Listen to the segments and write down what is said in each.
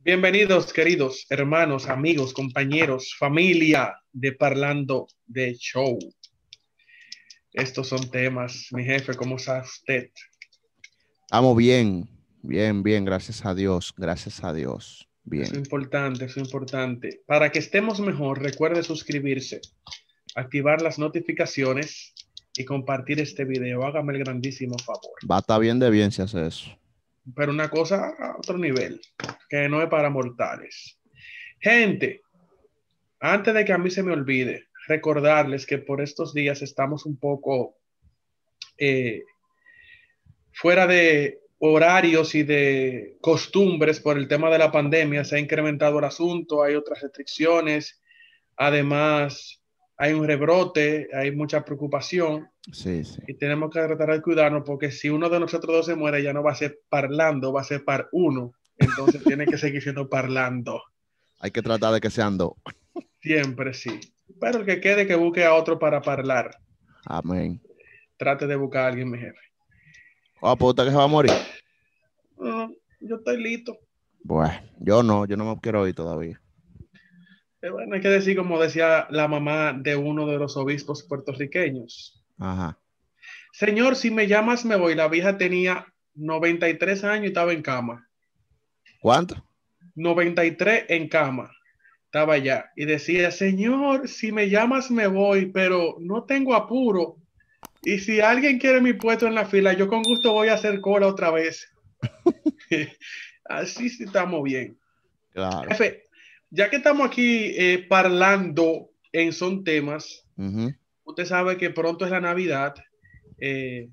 Bienvenidos, queridos hermanos, amigos, compañeros, familia de Parlando de Show. Estos son temas, mi jefe, ¿cómo está usted? Estamos bien, bien, bien, gracias a Dios, gracias a Dios. Bien. Es importante, es importante. Para que estemos mejor, recuerde suscribirse, activar las notificaciones y compartir este video. Hágame el grandísimo favor. Va bien de bien si hace eso pero una cosa a otro nivel, que no es para mortales. Gente, antes de que a mí se me olvide, recordarles que por estos días estamos un poco eh, fuera de horarios y de costumbres por el tema de la pandemia. Se ha incrementado el asunto, hay otras restricciones. Además, hay un rebrote, hay mucha preocupación. Y tenemos que tratar de cuidarnos porque si uno de nosotros dos se muere, ya no va a ser parlando, va a ser par uno. Entonces tiene que seguir siendo parlando. Hay que tratar de que sean dos. Siempre sí. Pero el que quede, que busque a otro para hablar. Amén. Trate de buscar a alguien, mi jefe. Ah, puta pues, que se va a morir. No, yo estoy listo. Bueno, yo no, yo no me quiero ir todavía. Eh, bueno, hay que decir, como decía la mamá de uno de los obispos puertorriqueños. Ajá. Señor, si me llamas, me voy. La vieja tenía 93 años y estaba en cama. ¿Cuánto? 93 en cama. Estaba allá. Y decía, Señor, si me llamas, me voy, pero no tengo apuro. Y si alguien quiere mi puesto en la fila, yo con gusto voy a hacer cola otra vez. Así sí estamos bien. Claro. Jefe, ya que estamos aquí eh, parlando en Son Temas, usted sabe que pronto es la Navidad. Eh,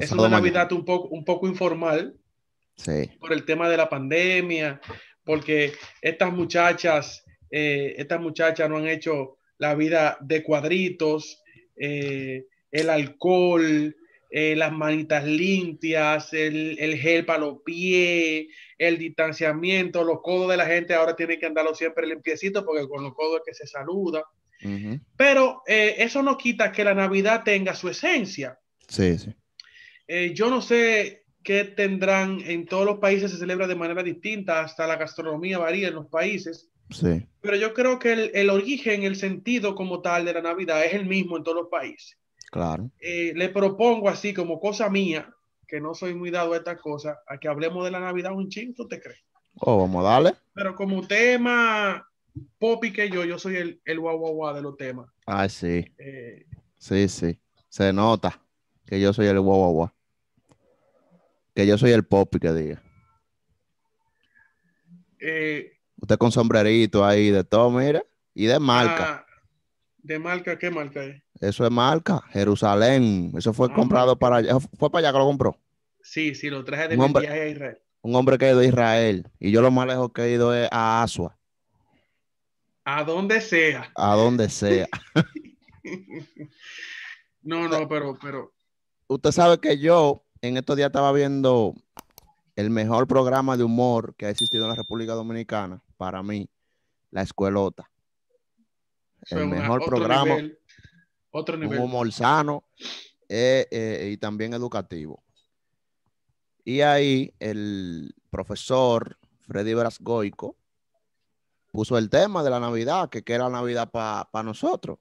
es una Navidad un poco, un poco informal por el tema de la pandemia, porque estas muchachas, eh, estas muchachas no han hecho la vida de cuadritos, eh, el alcohol, las manitas limpias, el, el gel para los pies, el distanciamiento, los codos de la gente ahora tienen que andarlo siempre limpiecito porque con los codos es que se saluda. Pero eh, eso no quita que la Navidad tenga su esencia. Sí, sí. Eh, yo no sé qué tendrán, en todos los países se celebra de manera distinta, hasta la gastronomía varía en los países. Sí. Pero yo creo que el, origen, el sentido como tal de la Navidad es el mismo en todos los países. Claro. Eh, le propongo así como cosa mía, que no soy muy dado a estas cosas, a que hablemos de la Navidad un chingo, ¿tú te crees? Oh, vamos a darle. Pero como tema popi que yo, yo soy el, el guau, guau, de los temas. Ah, sí. Eh, sí, sí. Se nota que yo soy el guau, guau, guau. Que yo soy el popi que diga. Eh, Usted con sombrerito ahí de todo, mira. Y de marca. Ah, ¿De marca qué marca es? Eso es marca, Jerusalén. Eso fue comprado para allá. Fue para allá que lo compró. Sí, sí, lo traje de un hombre, viaje a Israel. Un hombre que ha ido a Israel. Y yo lo más lejos que he ido es a Asua. A donde sea. A donde sea. no, no, pero, pero. Usted sabe que yo en estos días estaba viendo el mejor programa de humor que ha existido en la República Dominicana, para mí, La Escuelota. El mejor programa, otro nivel. humor sano eh, eh, y también educativo. Y ahí el profesor Freddy Brasgoico puso el tema de la Navidad, que, que era Navidad para nosotros.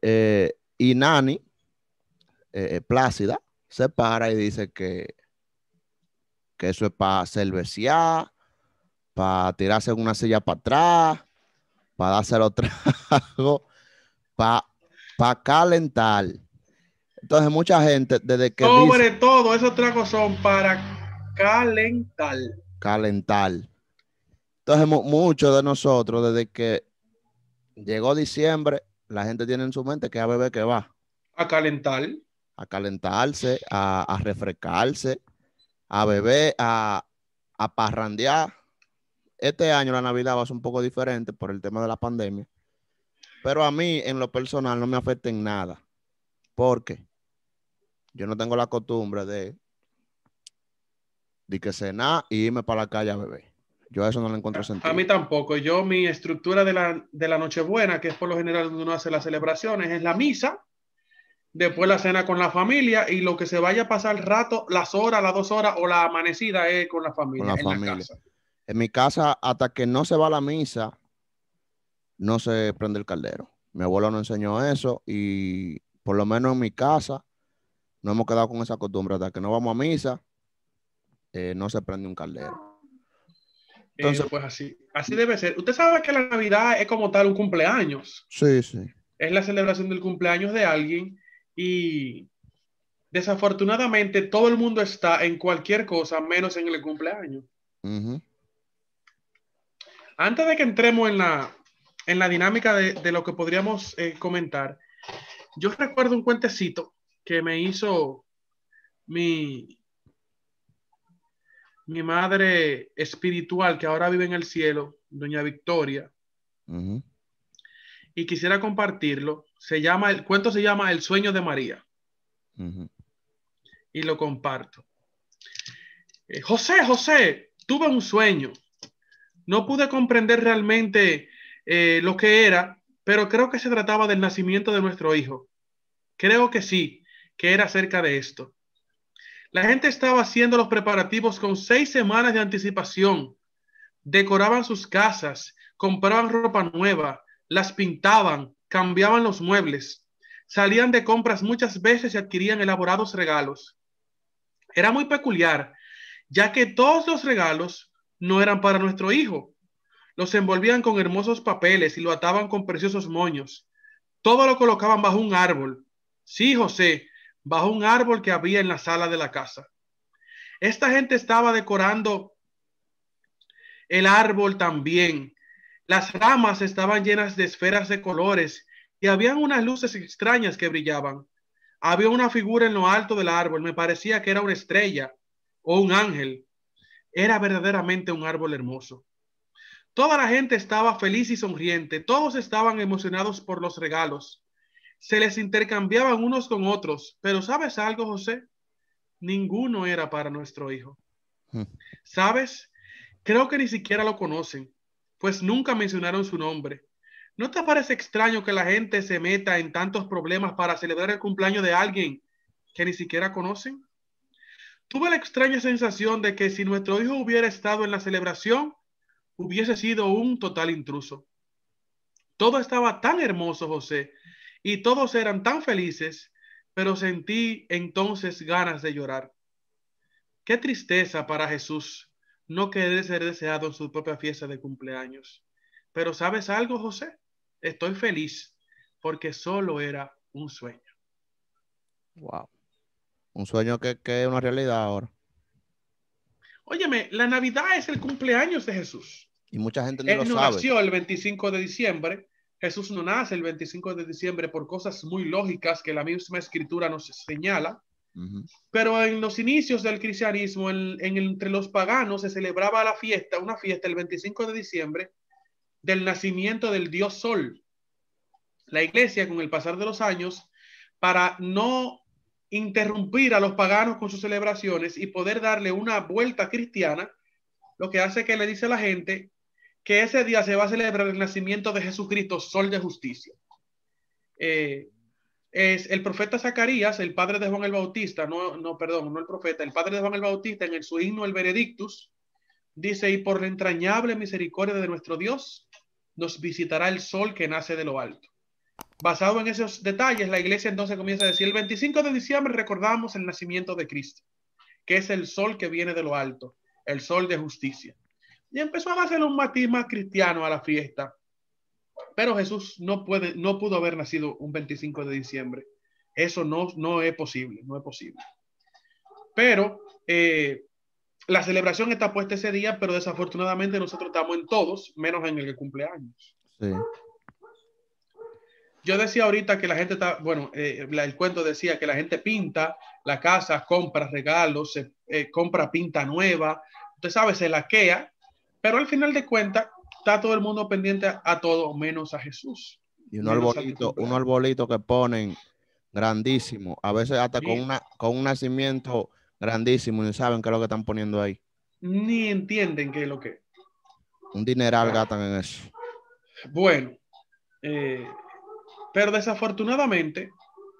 Eh, y Nani, Plácida, se para y dice que, que eso es para cerveciar, para tirarse en una silla para atrás, para otro otro para calentar. Entonces, mucha gente desde que. Sobre todo, esos tragos son para calentar. Calentar. Entonces, muchos de nosotros, desde que llegó diciembre, la gente tiene en su mente que a beber que va. A calentar. A calentarse, a, a refrescarse, a beber, a, a parrandear. Este año la Navidad va a ser un poco diferente por el tema de la pandemia. Pero a mí, en lo personal, no me afecta en nada. Porque yo no tengo la costumbre de, de que cenar y irme para la calle a Yo a eso no le encuentro sentido. A mí tampoco. Yo, mi estructura de la, de la Nochebuena, que es por lo general donde uno hace las celebraciones, es la misa, después la cena con la familia y lo que se vaya a pasar el rato, las horas, las dos horas o la amanecida es con la familia. en familia. En mi casa, hasta que no se va a la misa, no se prende el caldero. Mi abuelo nos enseñó eso y por lo menos en mi casa no hemos quedado con esa costumbre. Hasta que no vamos a misa, eh, no se prende un caldero. Eh, Entonces, pues así, así debe ser. Usted sabe que la Navidad es como tal un cumpleaños. Sí, sí. Es la celebración del cumpleaños de alguien y desafortunadamente todo el mundo está en cualquier cosa menos en el cumpleaños. Antes de que entremos en la, en la dinámica de, lo que podríamos eh, comentar, yo recuerdo un cuentecito que me hizo mi, mi madre espiritual, que ahora vive en el cielo, doña Victoria, y quisiera compartirlo. Se llama, el cuento se llama El sueño de María. Y lo comparto. Eh, José, José, tuve un sueño. No pude comprender realmente eh, lo que era, pero creo que se trataba del nacimiento de nuestro hijo. Creo que sí, que era cerca de esto. La gente estaba haciendo los preparativos con seis semanas de anticipación. Decoraban sus casas, compraban ropa nueva, las pintaban, cambiaban los muebles, salían de compras muchas veces y adquirían elaborados regalos. Era muy peculiar, ya que todos los regalos no eran para nuestro hijo, los envolvían con hermosos papeles y lo ataban con preciosos moños. Todo lo colocaban bajo un árbol. Sí, José, bajo un árbol que había en la sala de la casa. Esta gente estaba decorando el árbol también. Las ramas estaban llenas de esferas de colores y habían unas luces extrañas que brillaban. Había una figura en lo alto del árbol, me parecía que era una estrella o un ángel. Era verdaderamente un árbol hermoso. Toda la gente estaba feliz y sonriente, todos estaban emocionados por los regalos. Se les intercambiaban unos con otros, pero ¿sabes algo, José? Ninguno era para nuestro hijo. Hmm. ¿Sabes? Creo que ni siquiera lo conocen, pues nunca mencionaron su nombre. ¿No te parece extraño que la gente se meta en tantos problemas para celebrar el cumpleaños de alguien que ni siquiera conocen? Tuve la extraña sensación de que si nuestro hijo hubiera estado en la celebración, hubiese sido un total intruso. Todo estaba tan hermoso, José, y todos eran tan felices, pero sentí entonces ganas de llorar. Qué tristeza para Jesús no querer ser deseado en su propia fiesta de cumpleaños. Pero ¿sabes algo, José? Estoy feliz porque solo era un sueño. Wow. Un sueño que, que es una realidad ahora. Óyeme, la Navidad es el cumpleaños de Jesús. Y mucha gente no eh, lo no sabe. nació el 25 de diciembre. Jesús no nace el 25 de diciembre por cosas muy lógicas que la misma escritura nos señala. Pero en los inicios del cristianismo, entre los paganos, se celebraba la fiesta, una fiesta el 25 de diciembre del nacimiento del dios Sol. La iglesia, con el pasar de los años, para no interrumpir a los paganos con sus celebraciones y poder darle una vuelta cristiana, lo que hace que le dice a la gente que ese día se va a celebrar el nacimiento de Jesucristo, sol de justicia. Eh, es el profeta Zacarías, el padre de Juan el Bautista, no, no, perdón, no el profeta, el padre de Juan el Bautista en el, su himno El Benedictus, dice, y por la entrañable misericordia de nuestro Dios, nos visitará el sol que nace de lo alto. Basado en esos detalles, la iglesia entonces comienza a decir, el 25 de diciembre recordamos el nacimiento de Cristo, que es el sol que viene de lo alto, el sol de justicia. Y empezó a hacer un matiz más cristiano a la fiesta. Pero Jesús no, puede, no pudo haber nacido un 25 de diciembre. Eso no, no es posible, no es posible. Pero eh, la celebración está puesta ese día, pero desafortunadamente nosotros estamos en todos, menos en el que cumpleaños. Sí. Yo decía ahorita que la gente está, bueno, eh, el cuento decía que la gente pinta la casa, compra regalos, se, eh, compra pinta nueva, usted sabe, se laquea, pero al final de cuentas está todo el mundo pendiente a, todo menos a Jesús. Y un arbolito, un arbolito que ponen grandísimo, a veces hasta con, una, con un nacimiento grandísimo y saben qué es lo que están poniendo ahí. Ni entienden qué es lo que Un dineral gastan en eso. Bueno, eh, pero desafortunadamente,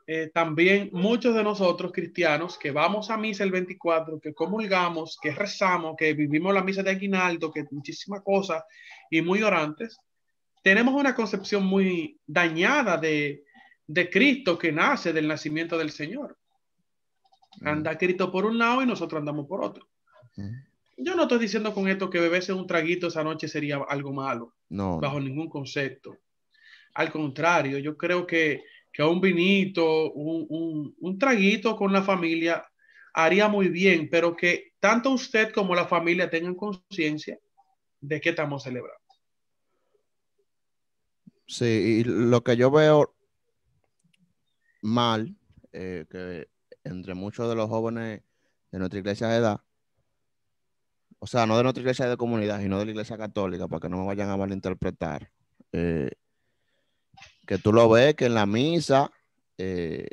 eh, también muchos de nosotros cristianos que vamos a misa el 24, que comulgamos, que rezamos, que vivimos la misa de aguinaldo, que muchísimas cosas y muy orantes, tenemos una concepción muy dañada de, de Cristo que nace del nacimiento del Señor. Mm. Anda Cristo por un lado y nosotros andamos por otro. Mm. Yo no estoy diciendo con esto que beberse un traguito esa noche sería algo malo, no, bajo ningún concepto. Al contrario, yo creo que, que un vinito, un, traguito con la familia haría muy bien, pero que tanto usted como la familia tengan conciencia de qué estamos celebrando. Sí, y lo que yo veo mal, eh, que entre muchos de los jóvenes de nuestra iglesia de edad, o sea, no de nuestra iglesia de comunidad, sino de la iglesia católica, para que no me vayan a malinterpretar, eh, que tú lo ves que en la misa, eh,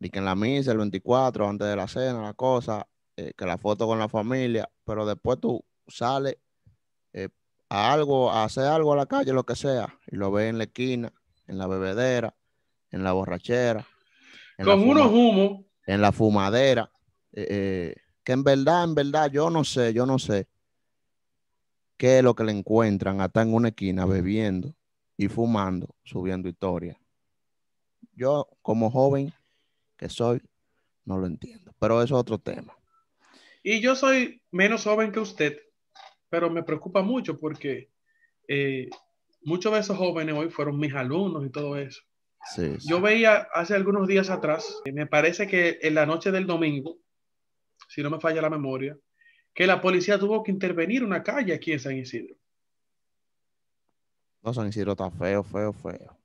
y que en la misa el 24, antes de la cena, la cosa, eh, que la foto con la familia, pero después tú sales eh, a algo, a hacer algo a la calle, lo que sea, y lo ves en la esquina, en la bebedera, en la borrachera. con unos humos. En la fumadera. que en verdad, en verdad, yo no sé, yo no sé qué es lo que le encuentran hasta en una esquina bebiendo y fumando, subiendo historia. Yo, como joven que soy, no lo entiendo, pero eso es otro tema. Y yo soy menos joven que usted, pero me preocupa mucho porque eh, muchos de esos jóvenes hoy fueron mis alumnos y todo eso. Yo veía hace algunos días atrás, me parece que en la noche del domingo, si no me falla la memoria, que la policía tuvo que intervenir una calle aquí en San Isidro. No, son Isidro está feo, feo, feo.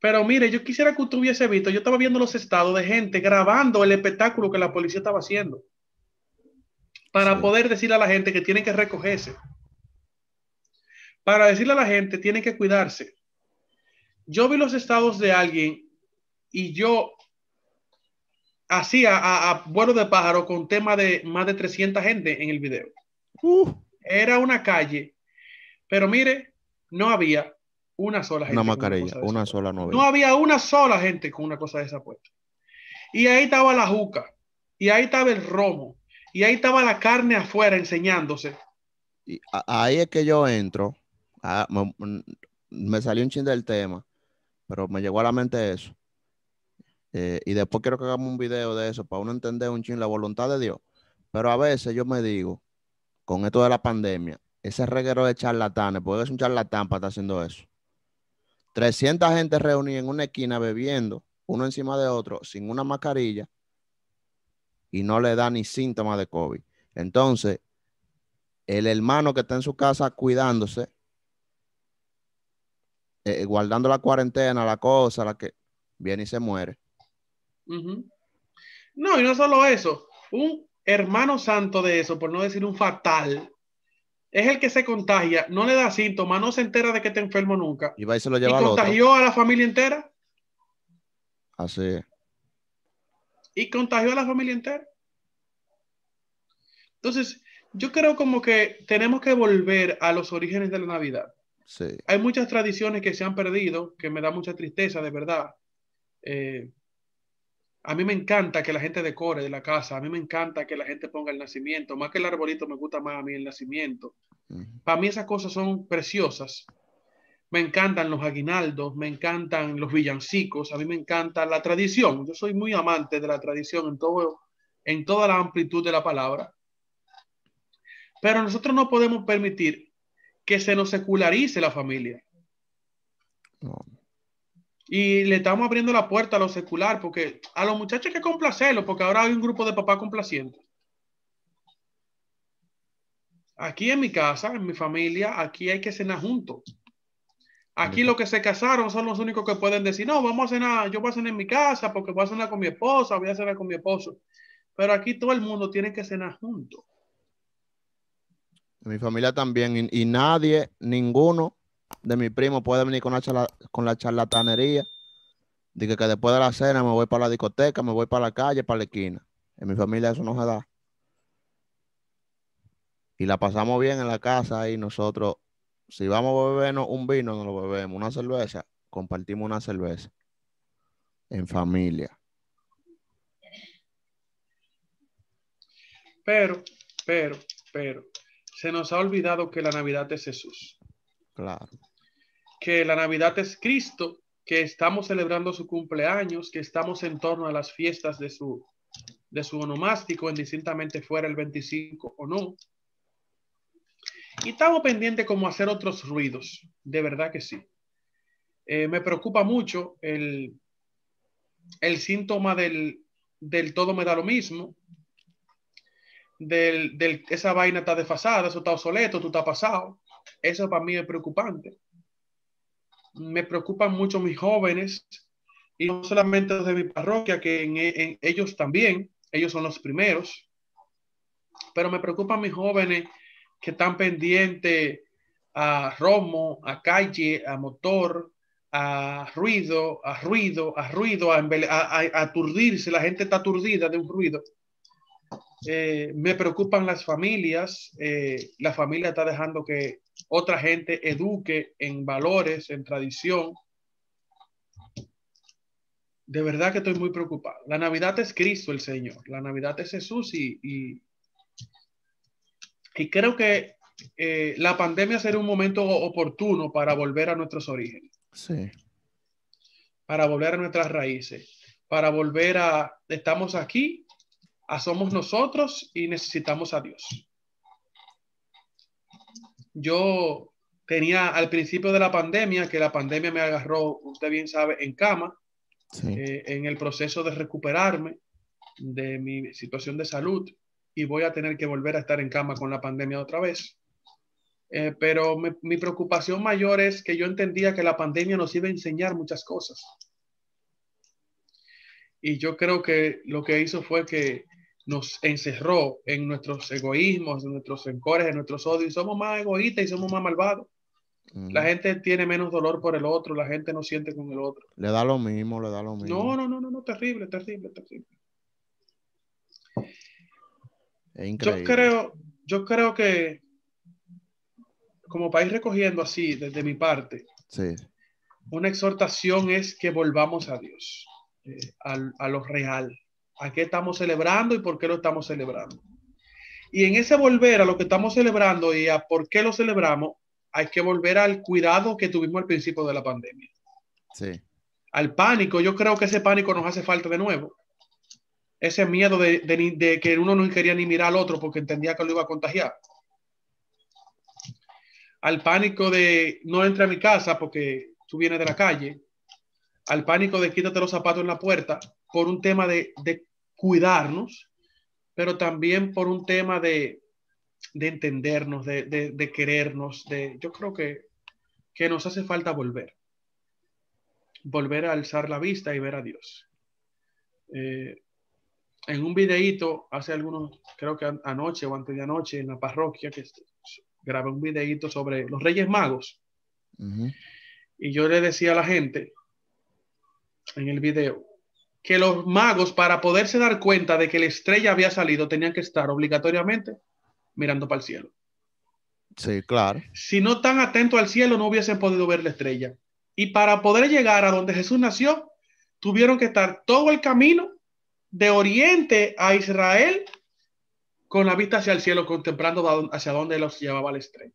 Pero mire, yo quisiera que usted hubiese visto, yo estaba viendo los estados de gente grabando el espectáculo que la policía estaba haciendo para poder decirle a la gente que tienen que recogerse. Para decirle a la gente, tienen que cuidarse. Yo vi los estados de alguien y yo hacía a, vuelo de pájaro con tema de más de 300 gente en el video. Uh. Era una calle. Pero mire, no había una sola gente. Una mascarilla, una, sola no No había una sola gente con una cosa de esa puesta. Y ahí estaba la juca, y ahí estaba el romo, y ahí estaba la carne afuera enseñándose. Y ahí es que yo entro, ah, me, salió un chin del tema, pero me llegó a la mente eso. Eh, y después quiero que hagamos un video de eso para uno entender un chin la voluntad de Dios. Pero a veces yo me digo, con esto de la pandemia, ese reguero de charlatanes, porque es un charlatán para estar haciendo eso. 300 gente reunida en una esquina bebiendo, uno encima de otro, sin una mascarilla, y no le da ni síntomas de COVID. Entonces, el hermano que está en su casa cuidándose, eh, eh, guardando la cuarentena, la cosa, la que viene y se muere. No, y no solo eso, un hermano santo de eso, por no decir un fatal, es el que se contagia, no le da síntomas, no se entera de que te enfermo nunca. Y va y se lo lleva y contagió a la familia entera. Así. Y contagió a la familia entera. Entonces, yo creo como que tenemos que volver a los orígenes de la Navidad. Sí. Hay muchas tradiciones que se han perdido, que me da mucha tristeza, de verdad. Eh, a mí me encanta que la gente decore de la casa, a mí me encanta que la gente ponga el nacimiento, más que el arbolito me gusta más a mí el nacimiento. Para mí esas cosas son preciosas. Me encantan los aguinaldos, me encantan los villancicos, a mí me encanta la tradición. Yo soy muy amante de la tradición en, todo, en toda la amplitud de la palabra. Pero nosotros no podemos permitir que se nos secularice la familia. No y le estamos abriendo la puerta a lo secular, porque a los muchachos hay que complacerlos, porque ahora hay un grupo de papás complacientes. Aquí en mi casa, en mi familia, aquí hay que cenar juntos. Aquí los que se casaron son los únicos que pueden decir, no, vamos a cenar, yo voy a cenar en mi casa porque voy a cenar con mi esposa, voy a cenar con mi esposo. Pero aquí todo el mundo tiene que cenar juntos. mi familia también, y nadie, ninguno, de mi primo puede venir con la, con la charlatanería. Dije que después de la cena me voy para la discoteca, me voy para la calle, para la esquina. En mi familia eso no se da. Y la pasamos bien en la casa y nosotros, si vamos a bebernos un vino, nos lo bebemos. Una cerveza, compartimos una cerveza. En familia. Pero, pero, pero, se nos ha olvidado que la Navidad es Jesús. Que la Navidad es Cristo, que estamos celebrando su cumpleaños, que estamos en torno a las fiestas de su, de su onomástico, indistintamente fuera el 25 o no. Y estamos pendientes como hacer otros ruidos, de verdad que sí. Eh, me preocupa mucho el, el síntoma del, todo me da lo mismo, de esa vaina está desfasada, eso está obsoleto, tú estás pasado. Eso para mí es preocupante. Me preocupan mucho mis jóvenes y no solamente los de mi parroquia, que en, e, ellos también, ellos son los primeros, pero me preocupan mis jóvenes que están pendientes a romo, a calle, a motor, a ruido, a ruido, a ruido, a, aturdirse, la gente está aturdida de un ruido. Eh, me preocupan las familias, eh, la familia está dejando que otra gente eduque en valores, en tradición. De verdad que estoy muy preocupado. La Navidad es Cristo el Señor, la Navidad es Jesús y, y, creo que eh, la pandemia será un momento oportuno para volver a nuestros orígenes. Sí. Para volver a nuestras raíces, para volver a, estamos aquí, somos nosotros y necesitamos a Dios yo tenía al principio de la pandemia, que la pandemia me agarró, usted bien sabe, en cama, eh, en el proceso de recuperarme de mi situación de salud y voy a tener que volver a estar en cama con la pandemia otra vez. Eh, pero mi preocupación mayor es que yo entendía que la pandemia nos iba a enseñar muchas cosas. Y yo creo que lo que hizo fue que nos encerró en nuestros egoísmos, en nuestros encores, en nuestros odios. Somos más egoístas y somos más malvados. La gente tiene menos dolor por el otro, la gente no siente con el otro. Le da lo mismo, le da lo mismo. No, no, no, no, terrible, terrible, terrible. increíble. Yo creo, que como país recogiendo así desde mi parte, una exhortación es que volvamos a Dios, eh, a, a lo real, a qué estamos celebrando y por qué lo estamos celebrando. Y en ese volver a lo que estamos celebrando y a por qué lo celebramos, hay que volver al cuidado que tuvimos al principio de la pandemia. Al pánico, yo creo que ese pánico nos hace falta de nuevo. Ese miedo de, que uno no quería ni mirar al otro porque entendía que lo iba a contagiar. Al pánico de no entra a mi casa porque tú vienes de la calle. Al pánico de quítate los zapatos en la puerta por un tema de cuidarnos, pero también por un tema de, entendernos, de, de, querernos, de, yo creo que, nos hace falta volver, volver a alzar la vista y ver a Dios. Eh, en un videíto hace algunos, creo que anoche o antes de anoche en la parroquia, que grabé un videíto sobre los Reyes Magos. Y yo le decía a la gente en el video, que los magos, para poderse dar cuenta de que la estrella había salido, tenían que estar obligatoriamente mirando para el cielo. Sí, claro. Si no tan atento al cielo, no hubiesen podido ver la estrella. Y para poder llegar a donde Jesús nació, tuvieron que estar todo el camino de Oriente a Israel con la vista hacia el cielo, contemplando hacia dónde los llevaba la estrella.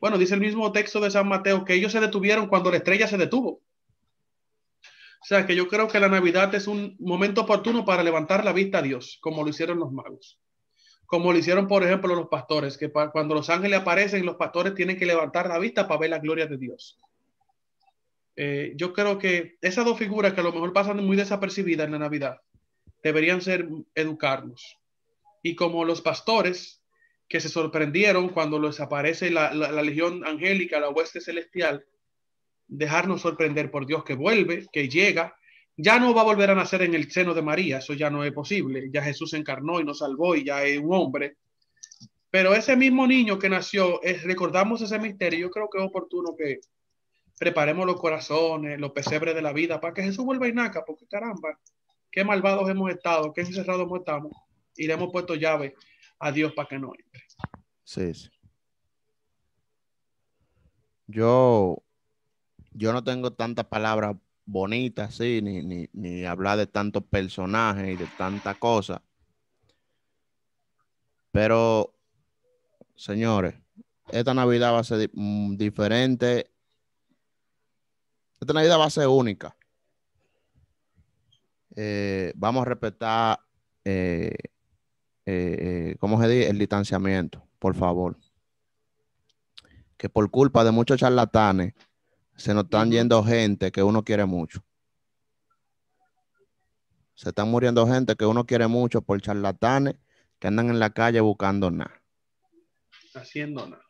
Bueno, dice el mismo texto de San Mateo que ellos se detuvieron cuando la estrella se detuvo. O sea que yo creo que la Navidad es un momento oportuno para levantar la vista a Dios, como lo hicieron los magos, como lo hicieron, por ejemplo, los pastores, que cuando los ángeles aparecen, los pastores tienen que levantar la vista para ver la gloria de Dios. Eh, yo creo que esas dos figuras que a lo mejor pasan muy desapercibidas en la Navidad, deberían ser educarnos. Y como los pastores que se sorprendieron cuando les aparece la, la, la legión angélica, la hueste celestial, dejarnos sorprender por Dios que vuelve, que llega, ya no va a volver a nacer en el seno de María, eso ya no es posible, ya Jesús se encarnó y nos salvó y ya es un hombre. Pero ese mismo niño que nació, es, recordamos ese misterio, yo creo que es oportuno que preparemos los corazones, los pesebres de la vida para que Jesús vuelva y naca, porque caramba, qué malvados hemos estado, qué encerrados hemos estado y le hemos puesto llave a Dios para que no entre. Sí, sí. Yo yo no tengo tantas palabras bonitas, sí, ni, hablar de tantos personajes y de tantas cosas. Pero, señores, esta Navidad va a ser mm, diferente. Esta Navidad va a ser única. Eh, vamos a respetar, eh, eh, eh, ¿cómo se dice? El distanciamiento, por favor. Que por culpa de muchos charlatanes se nos están yendo gente que uno quiere mucho. Se están muriendo gente que uno quiere mucho por charlatanes que andan en la calle buscando nada. Haciendo nada.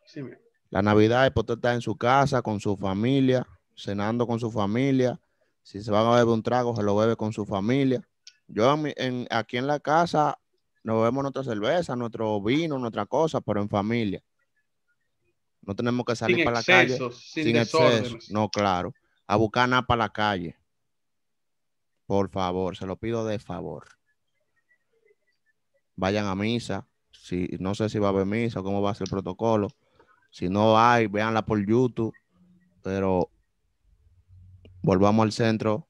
la Navidad es poder estar en su casa con su familia, cenando con su familia. Si se van a beber un trago, se lo bebe con su familia. Yo aquí en la casa nos bebemos nuestra cerveza, nuestro vino, nuestra cosa, pero en familia. No tenemos que salir para la calle sin, exceso, No, claro. A buscar nada para la calle. Por favor, se lo pido de favor. Vayan a misa. Si, no sé si va a haber misa o cómo va a ser el protocolo. Si no hay, véanla por YouTube. Pero volvamos al centro,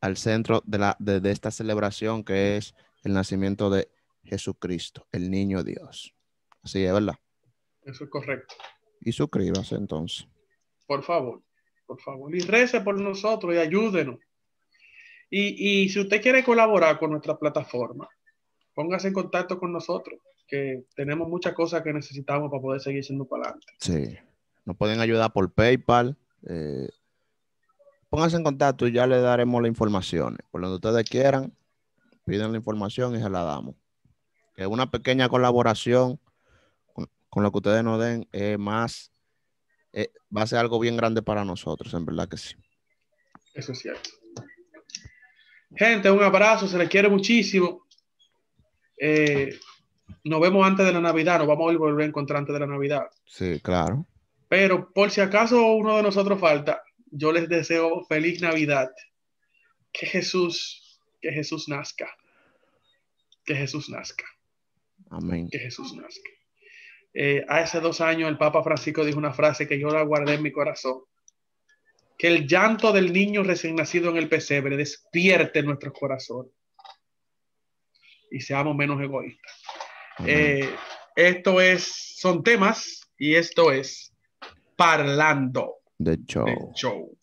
al centro de, la, de, esta celebración que es el nacimiento de Jesucristo, el niño Dios. Así es, ¿verdad? Eso es correcto. Y suscríbase entonces. Por favor, por favor. Y rece por nosotros y ayúdenos. Y, si usted quiere colaborar con nuestra plataforma, póngase en contacto con nosotros, que tenemos muchas cosas que necesitamos para poder seguir siendo para adelante. Sí. Nos pueden ayudar por PayPal. Eh, póngase en contacto y ya le daremos las informaciones. Por donde ustedes quieran, piden la información y se la damos. Es una pequeña colaboración con lo que ustedes nos den, más eh, va a ser algo bien grande para nosotros, en verdad que sí. Eso es cierto. Gente, un abrazo, se les quiere muchísimo. Eh, nos vemos antes de la Navidad, nos vamos a volver a encontrar antes de la Navidad. Sí, claro. Pero por si acaso uno de nosotros falta, yo les deseo feliz Navidad. Que Jesús, que Jesús nazca. Que Jesús nazca. Amén. Que Jesús nazca eh, hace dos años el Papa Francisco dijo una frase que yo la guardé en mi corazón, que el llanto del niño recién nacido en el pesebre despierte nuestros corazones y seamos menos egoístas. Eh, esto es, son temas y esto es Parlando. de show. show.